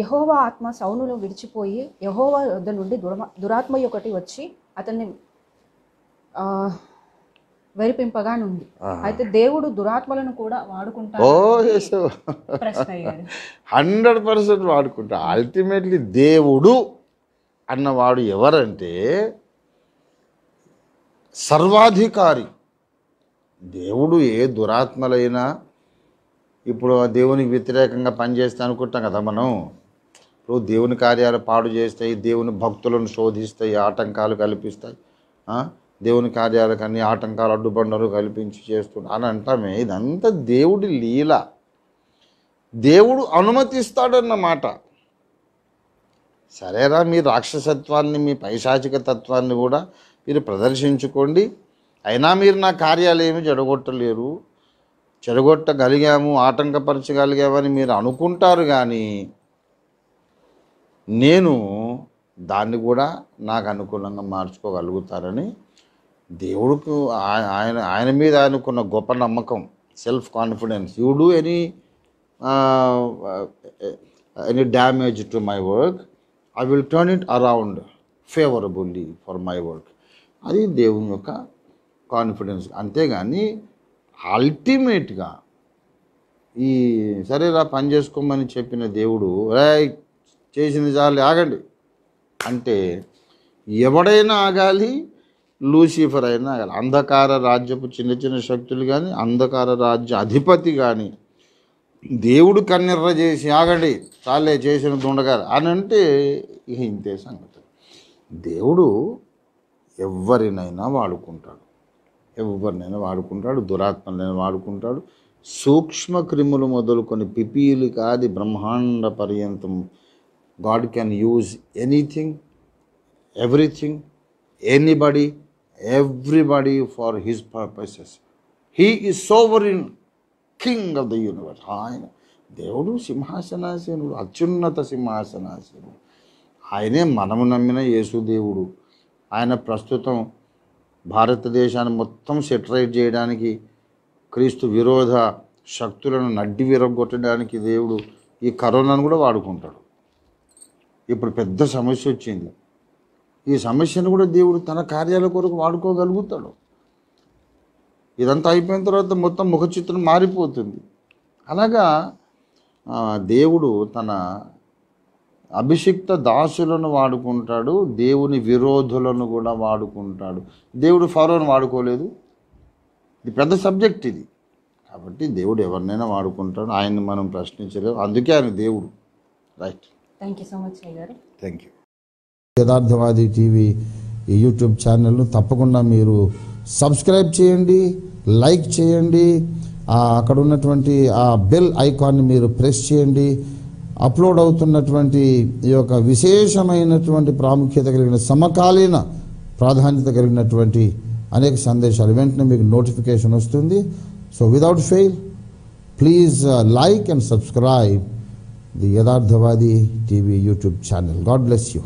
యహోవా ఆత్మ సౌనులు విడిచిపోయి యహోవా వద్ద నుండి దురాత్మ ఒకటి వచ్చి అతన్ని వెరిపింపగా నుండి అయితే దేవుడు దురాత్మలను కూడా వాడుకుంటాడు హండ్రెడ్ పర్సెంట్ వాడుకుంటా అల్టిమేట్లీ దేవుడు అన్నవాడు ఎవరంటే సర్వాధికారి దేవుడు ఏ దురాత్మలైనా ఇప్పుడు దేవునికి వ్యతిరేకంగా పనిచేస్తే అనుకుంటాం కదా మనం ఇప్పుడు దేవుని కార్యాలు పాడు చేస్తాయి దేవుని భక్తులను శోధిస్తాయి ఆటంకాలు కల్పిస్తాయి దేవుని కార్యాలకు అన్ని ఆటంకాలు అడ్డుబండలు కల్పించి చేస్తున్నాడు అని అంటామే ఇదంతా దేవుడి లీల దేవుడు అనుమతిస్తాడన్నమాట సరేరా మీ రాక్షసత్వాన్ని మీ పైశాచిక తత్వాన్ని కూడా మీరు ప్రదర్శించుకోండి అయినా మీరు నా కార్యాలు ఏమి జడగొట్టలేరు చెడగొట్టగలిగాము ఆటంకపరచగలిగామని మీరు అనుకుంటారు కానీ నేను దాన్ని కూడా నాకు అనుకూలంగా మార్చుకోగలుగుతారని దేవుడికి ఆయన ఆయన మీద ఆయనకున్న గొప్ప నమ్మకం self confidence you do any any damage to my work I will turn it around favourably for my work అది దేవుని యొక్క కాన్ఫిడెన్స్ అంతేగాని అల్టిమేట్గా ఈ సరేరా పని చేసుకోమని చెప్పిన దేవుడు చేసిన చాలు ఆగండి అంటే ఎవడైనా ఆగాలి లూసిఫర్ అయినా ఆగాలి అంధకార రాజ్యపు చిన్న చిన్న శక్తులు కానీ అంధకార రాజ్య అధిపతి కానీ దేవుడు కన్నెర్ర చేసి ఆగండి చాలే చేసిన దుండగారు అని అంటే ఇక ఇంతే సంగతి దేవుడు ఎవరినైనా వాడుకుంటాడు ఎవరినైనా వాడుకుంటాడు దురాత్మలైనా వాడుకుంటాడు సూక్ష్మ క్రిములు మొదలుకొని పిపీలు కాది బ్రహ్మాండ పర్యంతం God can use anything everything anybody everybody for his purposes he is sovereign king of the universe ఆయన దేవుడు సింహాసనాసీనుడు అత్యున్నత సింహాసనాసీనుడు ఆయనే మనము నమ్మిన యేసుదేవుడు ఆయన ప్రస్తుతం భారతదేశాన్ని మొత్తం సెటరైట్ చేయడానికి క్రీస్తు విరోధ శక్తులను నడ్డి విరగొట్టడానికి దేవుడు ఈ కరోనాను కూడా వాడుకుంటాడు ఇప్పుడు పెద్ద సమస్య వచ్చింది ఈ సమస్యను కూడా దేవుడు తన కార్యాల కొరకు వాడుకోగలుగుతాడు ఇదంతా అయిపోయిన తర్వాత మొత్తం ముఖ మారిపోతుంది అలాగా దేవుడు తన అభిషిక్త దాసులను వాడుకుంటాడు దేవుని విరోధులను కూడా వాడుకుంటాడు దేవుడు ఫరోను వాడుకోలేదు ఇది పెద్ద సబ్జెక్ట్ ఇది కాబట్టి దేవుడు ఎవరినైనా వాడుకుంటాడు ఆయన్ని మనం ప్రశ్నించలేము అందుకే ఆయన దేవుడు right thank you so much గారు థ్యాంక్ యూ యథార్థవాది టీవీ ఈ యూట్యూబ్ ఛానల్ను తప్పకుండా మీరు సబ్స్క్రైబ్ చేయండి లైక్ చేయండి అక్కడ ఉన్నటువంటి ఆ బెల్ ఐకాన్ని మీరు ప్రెస్ చేయండి అప్లోడ్ అవుతున్నటువంటి ఈ యొక్క విశేషమైనటువంటి ప్రాముఖ్యత కలిగిన సమకాలీన ప్రాధాన్యత కలిగినటువంటి అనేక సందేశాలు వెంటనే మీకు నోటిఫికేషన్ వస్తుంది so without fail please like and subscribe the Yatharthavadi TV YouTube channel God bless you